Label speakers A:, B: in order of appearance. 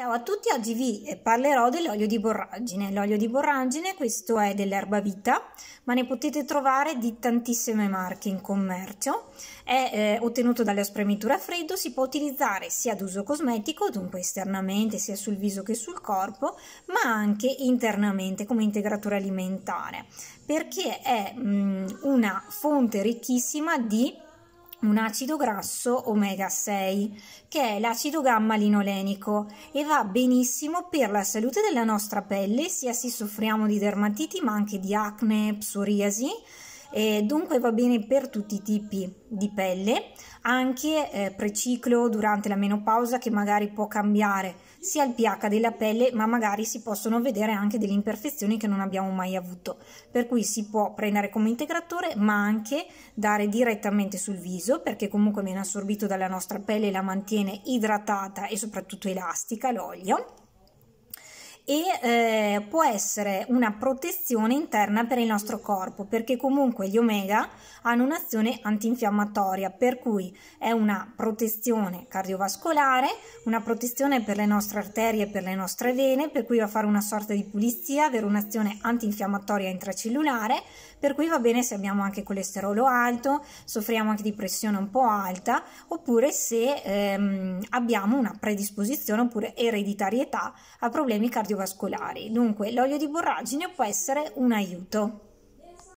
A: Ciao a tutti, oggi vi eh, parlerò dell'olio di borragine. L'olio di borragine, questo è dell'erbavita, ma ne potete trovare di tantissime marche in commercio. È eh, ottenuto dalla spremitura a freddo, si può utilizzare sia ad uso cosmetico, dunque esternamente, sia sul viso che sul corpo, ma anche internamente come integratore alimentare, perché è mh, mm, una fonte ricchissima di un acido grasso omega 6, che è l'acido gamma linolenico e va benissimo per la salute della nostra pelle, sia se soffriamo di dermatiti ma anche di acne, psoriasi, e dunque va bene per tutti i tipi di pelle, anche eh, preciclo durante la menopausa che magari può cambiare sia il pH della pelle, ma magari si possono vedere anche delle imperfezioni che non abbiamo mai avuto. Per cui si può prendere come integratore, ma anche dare direttamente sul viso, perché comunque viene assorbito dalla nostra pelle e la mantiene idratata e soprattutto elastica l'olio e eh, può essere una protezione interna per il nostro corpo perché comunque gli omega hanno un'azione antinfiammatoria per cui è una protezione cardiovascolare, una protezione per le nostre arterie e per le nostre vene per cui va a fare una sorta di pulizia, avere un'azione antinfiammatoria intracellulare per cui va bene se abbiamo anche colesterolo alto, soffriamo anche di pressione un po' alta oppure se ehm, abbiamo una predisposizione oppure ereditarietà a problemi cardiovascolari cardiovascolari. Dunque, l'olio di borragine può essere un aiuto.